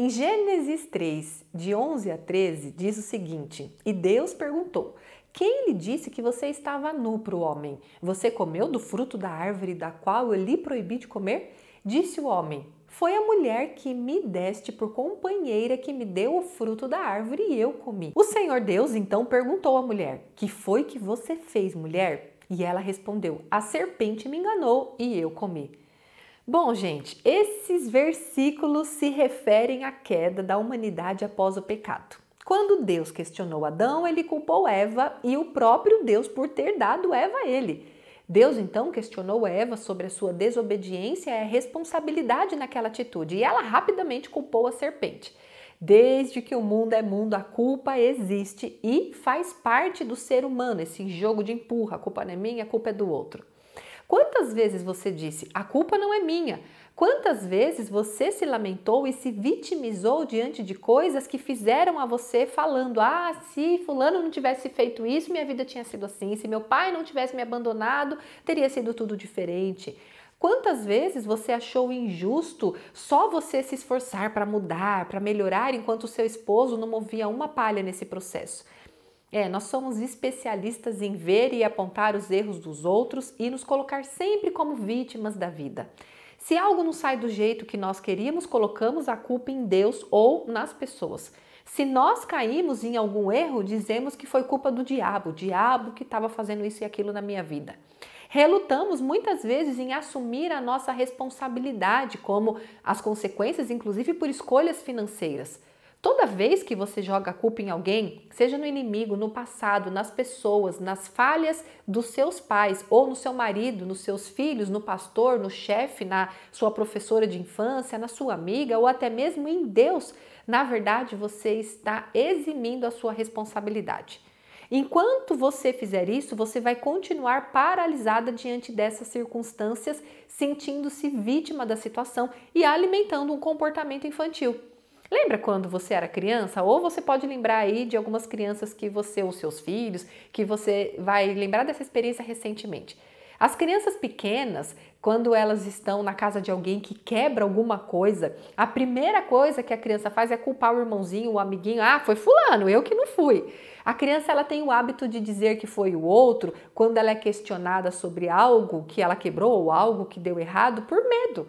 Em Gênesis 3, de 11 a 13, diz o seguinte: E Deus perguntou: Quem lhe disse que você estava nu para o homem? Você comeu do fruto da árvore da qual eu lhe proibi de comer? Disse o homem: Foi a mulher que me deste por companheira que me deu o fruto da árvore e eu comi. O Senhor Deus então perguntou à mulher: Que foi que você fez, mulher? E ela respondeu: A serpente me enganou e eu comi. Bom, gente, esses versículos se referem à queda da humanidade após o pecado. Quando Deus questionou Adão, ele culpou Eva e o próprio Deus por ter dado Eva a ele. Deus então questionou Eva sobre a sua desobediência e a responsabilidade naquela atitude, e ela rapidamente culpou a serpente. Desde que o mundo é mundo, a culpa existe e faz parte do ser humano, esse jogo de empurra, a culpa não é minha, a culpa é do outro. Quantas vezes você disse: "A culpa não é minha"? Quantas vezes você se lamentou e se vitimizou diante de coisas que fizeram a você falando: "Ah, se fulano não tivesse feito isso, minha vida tinha sido assim, se meu pai não tivesse me abandonado, teria sido tudo diferente"? Quantas vezes você achou injusto só você se esforçar para mudar, para melhorar, enquanto seu esposo não movia uma palha nesse processo? É, nós somos especialistas em ver e apontar os erros dos outros e nos colocar sempre como vítimas da vida. Se algo não sai do jeito que nós queríamos, colocamos a culpa em Deus ou nas pessoas. Se nós caímos em algum erro, dizemos que foi culpa do diabo, o diabo que estava fazendo isso e aquilo na minha vida. Relutamos muitas vezes em assumir a nossa responsabilidade, como as consequências, inclusive por escolhas financeiras. Toda vez que você joga a culpa em alguém, seja no inimigo, no passado, nas pessoas, nas falhas dos seus pais ou no seu marido, nos seus filhos, no pastor, no chefe, na sua professora de infância, na sua amiga ou até mesmo em Deus, na verdade você está eximindo a sua responsabilidade. Enquanto você fizer isso, você vai continuar paralisada diante dessas circunstâncias, sentindo-se vítima da situação e alimentando um comportamento infantil. Lembra quando você era criança? Ou você pode lembrar aí de algumas crianças que você, os seus filhos, que você vai lembrar dessa experiência recentemente. As crianças pequenas, quando elas estão na casa de alguém que quebra alguma coisa, a primeira coisa que a criança faz é culpar o irmãozinho, o amiguinho. Ah, foi fulano, eu que não fui. A criança ela tem o hábito de dizer que foi o outro quando ela é questionada sobre algo que ela quebrou ou algo que deu errado por medo.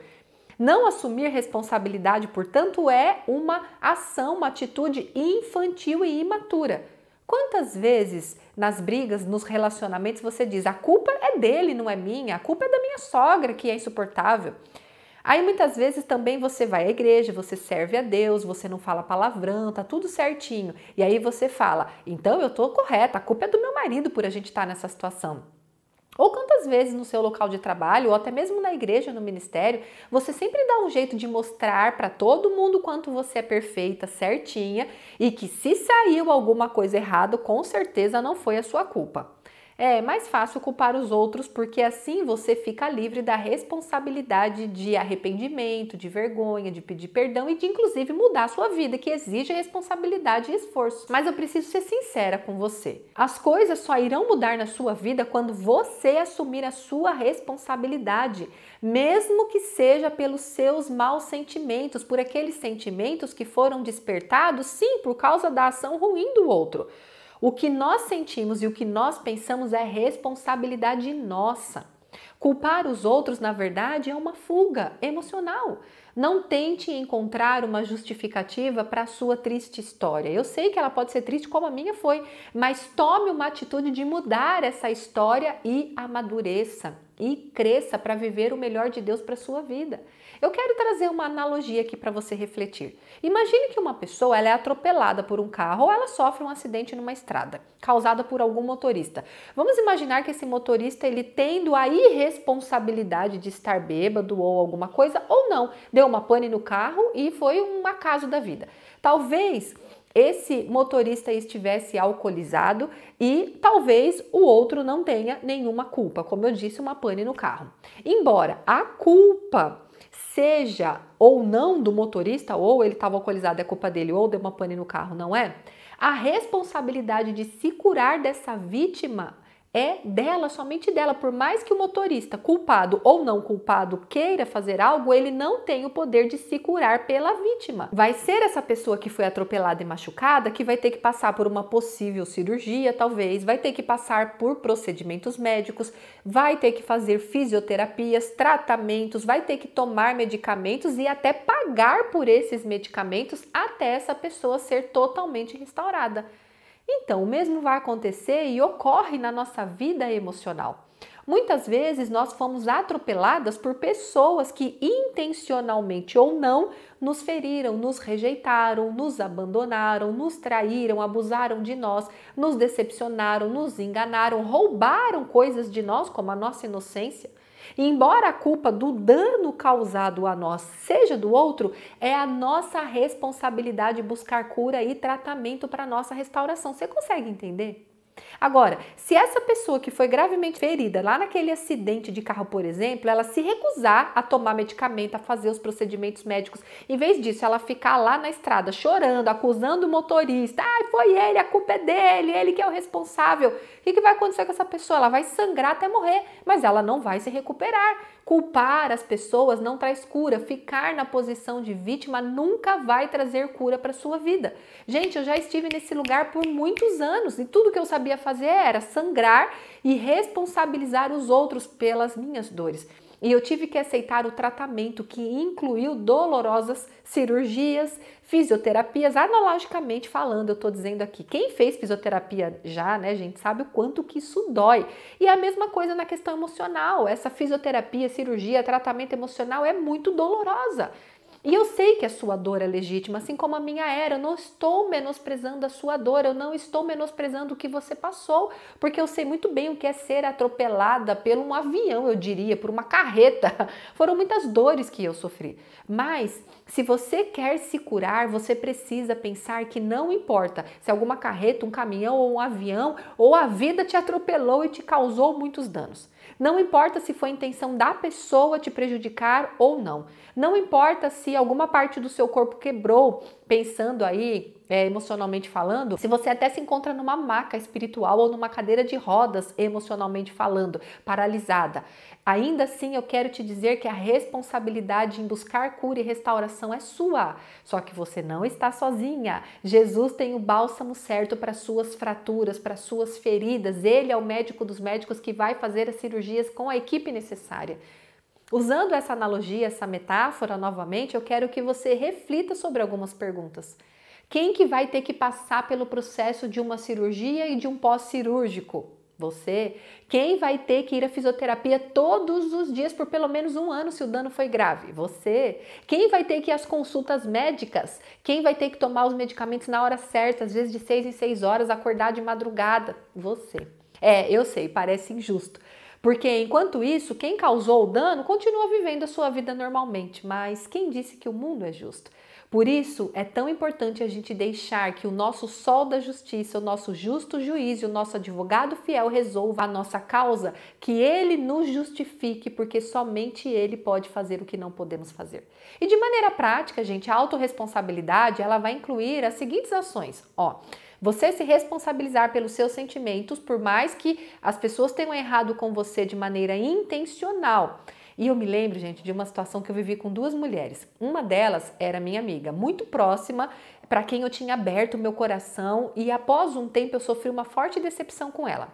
Não assumir responsabilidade, portanto, é uma ação, uma atitude infantil e imatura. Quantas vezes nas brigas, nos relacionamentos, você diz a culpa é dele, não é minha, a culpa é da minha sogra que é insuportável? Aí muitas vezes também você vai à igreja, você serve a Deus, você não fala palavrão, tá tudo certinho. E aí você fala: então eu tô correta, a culpa é do meu marido por a gente estar tá nessa situação. Ou quantas vezes no seu local de trabalho, ou até mesmo na igreja, no ministério, você sempre dá um jeito de mostrar para todo mundo quanto você é perfeita, certinha e que se saiu alguma coisa errada, com certeza não foi a sua culpa. É mais fácil culpar os outros porque assim você fica livre da responsabilidade de arrependimento, de vergonha, de pedir perdão e de inclusive mudar a sua vida, que exige responsabilidade e esforço. Mas eu preciso ser sincera com você. As coisas só irão mudar na sua vida quando você assumir a sua responsabilidade, mesmo que seja pelos seus maus sentimentos, por aqueles sentimentos que foram despertados, sim, por causa da ação ruim do outro. O que nós sentimos e o que nós pensamos é responsabilidade nossa. Culpar os outros, na verdade, é uma fuga emocional. Não tente encontrar uma justificativa para a sua triste história. Eu sei que ela pode ser triste como a minha foi, mas tome uma atitude de mudar essa história e amadureça e cresça para viver o melhor de Deus para sua vida. Eu quero trazer uma analogia aqui para você refletir. Imagine que uma pessoa ela é atropelada por um carro ou ela sofre um acidente numa estrada, causada por algum motorista. Vamos imaginar que esse motorista ele tendo a irresponsabilidade de estar bêbado ou alguma coisa ou não, deu uma pane no carro e foi um acaso da vida. Talvez esse motorista estivesse alcoolizado e talvez o outro não tenha nenhuma culpa, como eu disse, uma pane no carro. Embora a culpa seja ou não do motorista, ou ele estava alcoolizado, é culpa dele, ou deu uma pane no carro, não é? A responsabilidade de se curar dessa vítima é dela, somente dela. Por mais que o motorista, culpado ou não culpado, queira fazer algo, ele não tem o poder de se curar pela vítima. Vai ser essa pessoa que foi atropelada e machucada que vai ter que passar por uma possível cirurgia, talvez, vai ter que passar por procedimentos médicos, vai ter que fazer fisioterapias, tratamentos, vai ter que tomar medicamentos e até pagar por esses medicamentos até essa pessoa ser totalmente restaurada. Então, o mesmo vai acontecer e ocorre na nossa vida emocional. Muitas vezes nós fomos atropeladas por pessoas que intencionalmente ou não nos feriram, nos rejeitaram, nos abandonaram, nos traíram, abusaram de nós, nos decepcionaram, nos enganaram, roubaram coisas de nós, como a nossa inocência, e embora a culpa do dano causado a nós seja do outro, é a nossa responsabilidade buscar cura e tratamento para nossa restauração. Você consegue entender? Agora, se essa pessoa que foi gravemente ferida lá naquele acidente de carro, por exemplo, ela se recusar a tomar medicamento, a fazer os procedimentos médicos, em vez disso, ela ficar lá na estrada chorando, acusando o motorista, ah, foi ele, a culpa é dele, ele que é o responsável. O que, que vai acontecer com essa pessoa? Ela vai sangrar até morrer, mas ela não vai se recuperar. Culpar as pessoas não traz cura, ficar na posição de vítima nunca vai trazer cura para sua vida. Gente, eu já estive nesse lugar por muitos anos e tudo que eu sabia fazer fazer era sangrar e responsabilizar os outros pelas minhas dores. E eu tive que aceitar o tratamento que incluiu dolorosas cirurgias, fisioterapias, analogicamente falando, eu estou dizendo aqui. Quem fez fisioterapia já, né, gente, sabe o quanto que isso dói. E a mesma coisa na questão emocional. Essa fisioterapia, cirurgia, tratamento emocional é muito dolorosa. E eu sei que a sua dor é legítima, assim como a minha era. Eu não estou menosprezando a sua dor, eu não estou menosprezando o que você passou, porque eu sei muito bem o que é ser atropelada por um avião, eu diria, por uma carreta. Foram muitas dores que eu sofri. Mas se você quer se curar, você precisa pensar que não importa se alguma carreta, um caminhão ou um avião ou a vida te atropelou e te causou muitos danos. Não importa se foi a intenção da pessoa te prejudicar ou não. Não importa se alguma parte do seu corpo quebrou, pensando aí é, emocionalmente falando, se você até se encontra numa maca espiritual ou numa cadeira de rodas emocionalmente falando, paralisada, ainda assim eu quero te dizer que a responsabilidade em buscar cura e restauração é sua. Só que você não está sozinha. Jesus tem o bálsamo certo para suas fraturas, para suas feridas. Ele é o médico dos médicos que vai fazer as cirurgias com a equipe necessária. Usando essa analogia, essa metáfora novamente, eu quero que você reflita sobre algumas perguntas. Quem que vai ter que passar pelo processo de uma cirurgia e de um pós-cirúrgico? Você. Quem vai ter que ir à fisioterapia todos os dias por pelo menos um ano se o dano foi grave? Você. Quem vai ter que ir às consultas médicas? Quem vai ter que tomar os medicamentos na hora certa, às vezes de seis em seis horas, acordar de madrugada? Você. É, eu sei, parece injusto. Porque enquanto isso, quem causou o dano continua vivendo a sua vida normalmente, mas quem disse que o mundo é justo? Por isso é tão importante a gente deixar que o nosso sol da justiça, o nosso justo juiz, e o nosso advogado fiel resolva a nossa causa, que ele nos justifique, porque somente ele pode fazer o que não podemos fazer. E de maneira prática, gente, a autorresponsabilidade, ela vai incluir as seguintes ações, ó: você se responsabilizar pelos seus sentimentos, por mais que as pessoas tenham errado com você de maneira intencional. E eu me lembro, gente, de uma situação que eu vivi com duas mulheres. Uma delas era minha amiga, muito próxima, para quem eu tinha aberto o meu coração, e após um tempo eu sofri uma forte decepção com ela.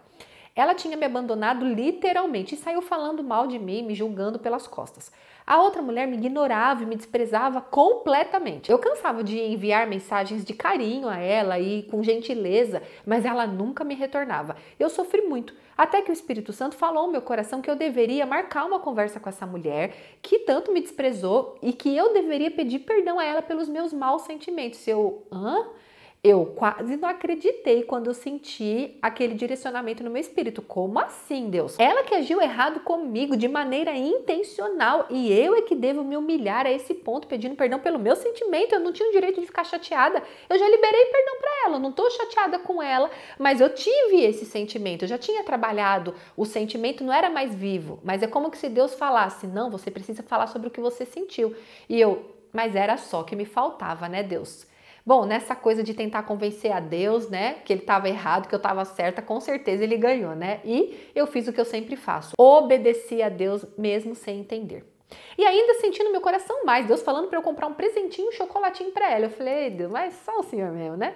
Ela tinha me abandonado literalmente e saiu falando mal de mim, me julgando pelas costas. A outra mulher me ignorava e me desprezava completamente. Eu cansava de enviar mensagens de carinho a ela e com gentileza, mas ela nunca me retornava. Eu sofri muito até que o Espírito Santo falou ao meu coração que eu deveria marcar uma conversa com essa mulher que tanto me desprezou e que eu deveria pedir perdão a ela pelos meus maus sentimentos. Eu, hã? Eu quase não acreditei quando eu senti aquele direcionamento no meu espírito. Como assim, Deus? Ela que agiu errado comigo de maneira intencional e eu é que devo me humilhar a esse ponto pedindo perdão pelo meu sentimento. Eu não tinha o direito de ficar chateada. Eu já liberei perdão para ela, eu não tô chateada com ela, mas eu tive esse sentimento. Eu já tinha trabalhado, o sentimento não era mais vivo, mas é como se Deus falasse: "Não, você precisa falar sobre o que você sentiu". E eu, mas era só que me faltava, né, Deus? Bom, nessa coisa de tentar convencer a Deus, né, que ele estava errado, que eu estava certa, com certeza ele ganhou, né? E eu fiz o que eu sempre faço, obedeci a Deus mesmo sem entender. E ainda senti no meu coração mais, Deus falando para eu comprar um presentinho, um chocolatinho para ela. Eu falei, Deus, mas é só o senhor mesmo, né?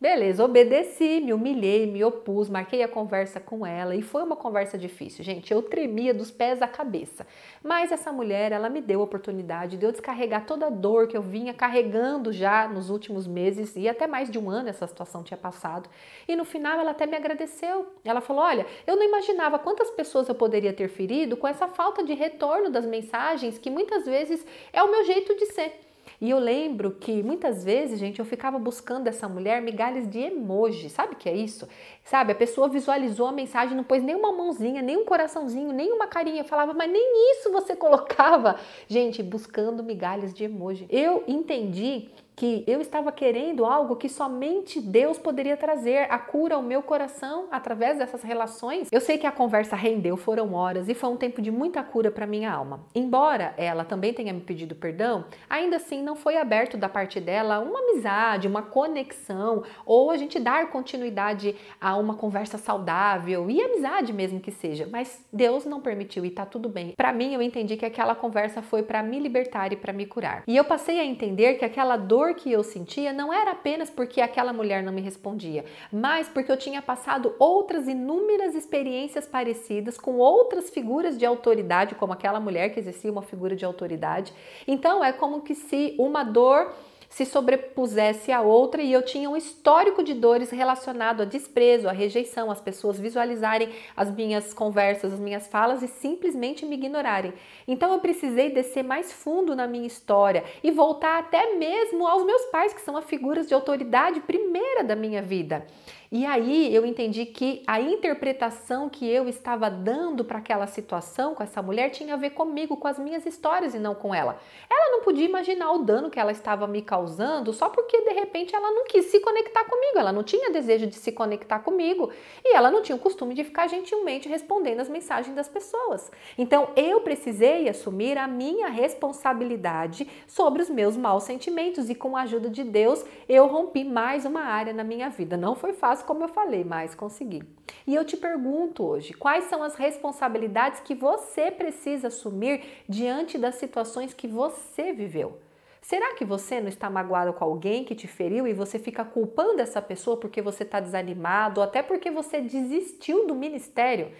Beleza, obedeci, me humilhei, me opus, marquei a conversa com ela e foi uma conversa difícil, gente. Eu tremia dos pés à cabeça. Mas essa mulher, ela me deu a oportunidade de eu descarregar toda a dor que eu vinha carregando já nos últimos meses e até mais de um ano essa situação tinha passado. E no final ela até me agradeceu. Ela falou: "Olha, eu não imaginava quantas pessoas eu poderia ter ferido com essa falta de retorno das mensagens que muitas vezes é o meu jeito de ser. E eu lembro que muitas vezes, gente, eu ficava buscando essa mulher migalhas de emoji. Sabe o que é isso? Sabe, a pessoa visualizou a mensagem, não pôs nenhuma mãozinha, nem um coraçãozinho, nem uma carinha. Eu falava, mas nem isso você colocava. Gente, buscando migalhas de emoji. Eu entendi que eu estava querendo algo que somente Deus poderia trazer, a cura ao meu coração através dessas relações. Eu sei que a conversa rendeu, foram horas e foi um tempo de muita cura para minha alma. Embora ela também tenha me pedido perdão, ainda assim não foi aberto da parte dela uma amizade, uma conexão ou a gente dar continuidade a uma conversa saudável e amizade mesmo que seja, mas Deus não permitiu e tá tudo bem. Para mim eu entendi que aquela conversa foi para me libertar e para me curar. E eu passei a entender que aquela dor dor que eu sentia não era apenas porque aquela mulher não me respondia, mas porque eu tinha passado outras inúmeras experiências parecidas com outras figuras de autoridade, como aquela mulher que exercia uma figura de autoridade. Então é como que se uma dor se sobrepusesse a outra e eu tinha um histórico de dores relacionado a desprezo, a rejeição, as pessoas visualizarem as minhas conversas, as minhas falas e simplesmente me ignorarem. Então eu precisei descer mais fundo na minha história e voltar até mesmo aos meus pais, que são as figuras de autoridade primeira da minha vida. E aí eu entendi que a interpretação que eu estava dando para aquela situação com essa mulher tinha a ver comigo, com as minhas histórias e não com ela. Ela não podia imaginar o dano que ela estava me causando só porque de repente ela não quis se conectar comigo, ela não tinha desejo de se conectar comigo e ela não tinha o costume de ficar gentilmente respondendo as mensagens das pessoas. Então eu precisei assumir a minha responsabilidade sobre os meus maus sentimentos e com a ajuda de Deus eu rompi mais uma área na minha vida. Não foi fácil, como eu falei, mas consegui. E eu te pergunto hoje, quais são as responsabilidades que você precisa assumir diante das situações que você você viveu. Será que você não está magoado com alguém que te feriu e você fica culpando essa pessoa porque você está desanimado, ou até porque você desistiu do ministério?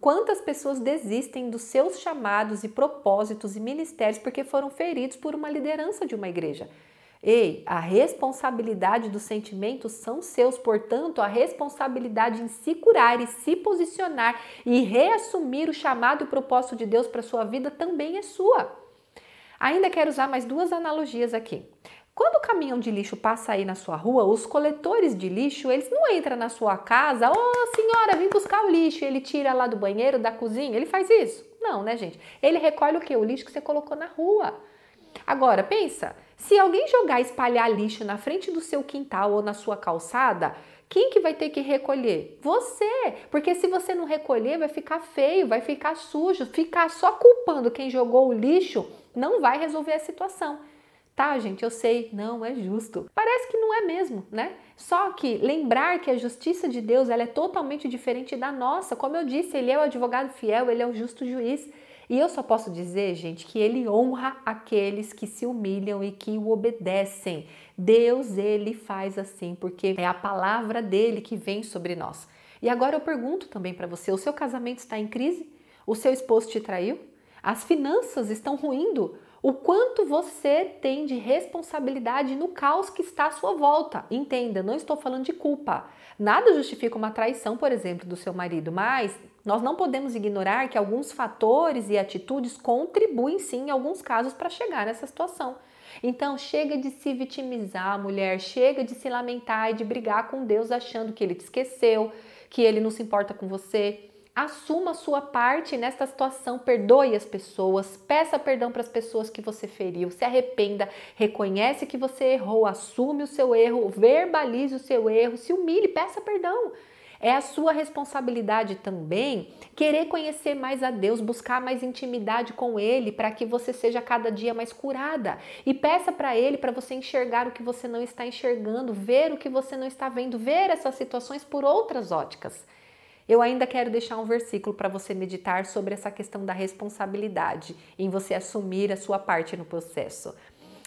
Quantas pessoas desistem dos seus chamados e propósitos e ministérios porque foram feridos por uma liderança de uma igreja? Ei, a responsabilidade dos sentimentos são seus, portanto, a responsabilidade em se curar e se posicionar e reassumir o chamado e o propósito de Deus para sua vida também é sua. Ainda quero usar mais duas analogias aqui. Quando o caminhão de lixo passa aí na sua rua, os coletores de lixo, eles não entram na sua casa, ô oh, senhora, vim buscar o lixo, ele tira lá do banheiro, da cozinha, ele faz isso? Não, né, gente? Ele recolhe o que? O lixo que você colocou na rua. Agora, pensa, se alguém jogar espalhar lixo na frente do seu quintal ou na sua calçada, quem que vai ter que recolher? Você! Porque se você não recolher, vai ficar feio, vai ficar sujo, ficar só culpando quem jogou o lixo não vai resolver a situação. Tá, gente, eu sei, não é justo. Parece que não é mesmo, né? Só que lembrar que a justiça de Deus ela é totalmente diferente da nossa. Como eu disse, ele é o advogado fiel, ele é o justo juiz. E eu só posso dizer, gente, que ele honra aqueles que se humilham e que o obedecem. Deus, ele faz assim, porque é a palavra dele que vem sobre nós. E agora eu pergunto também para você: o seu casamento está em crise? O seu esposo te traiu? As finanças estão ruindo? O quanto você tem de responsabilidade no caos que está à sua volta. Entenda, não estou falando de culpa. Nada justifica uma traição, por exemplo, do seu marido, mas nós não podemos ignorar que alguns fatores e atitudes contribuem sim em alguns casos para chegar nessa situação. Então, chega de se vitimizar, mulher, chega de se lamentar e de brigar com Deus achando que ele te esqueceu, que ele não se importa com você. Assuma sua parte nesta situação, perdoe as pessoas, peça perdão para as pessoas que você feriu, se arrependa, reconhece que você errou, assume o seu erro, verbalize o seu erro, se humilhe, peça perdão. É a sua responsabilidade também querer conhecer mais a Deus, buscar mais intimidade com Ele, para que você seja cada dia mais curada. E peça para Ele para você enxergar o que você não está enxergando, ver o que você não está vendo, ver essas situações por outras óticas. Eu ainda quero deixar um versículo para você meditar sobre essa questão da responsabilidade, em você assumir a sua parte no processo.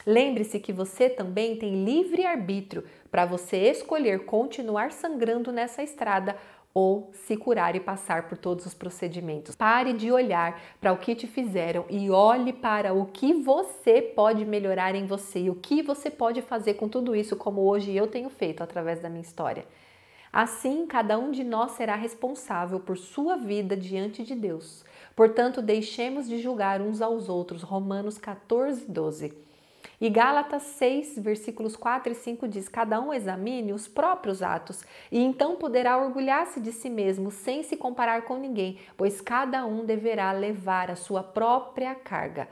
Lembre-se que você também tem livre arbítrio para você escolher continuar sangrando nessa estrada ou se curar e passar por todos os procedimentos. Pare de olhar para o que te fizeram e olhe para o que você pode melhorar em você e o que você pode fazer com tudo isso, como hoje eu tenho feito através da minha história. Assim, cada um de nós será responsável por sua vida diante de Deus. Portanto, deixemos de julgar uns aos outros. Romanos 14, 12. E Gálatas 6, versículos 4 e 5 diz: Cada um examine os próprios atos, e então poderá orgulhar-se de si mesmo, sem se comparar com ninguém, pois cada um deverá levar a sua própria carga.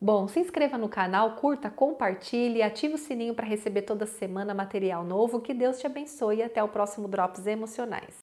Bom, se inscreva no canal, curta, compartilhe, ative o sininho para receber toda semana material novo. Que Deus te abençoe e até o próximo Drops Emocionais.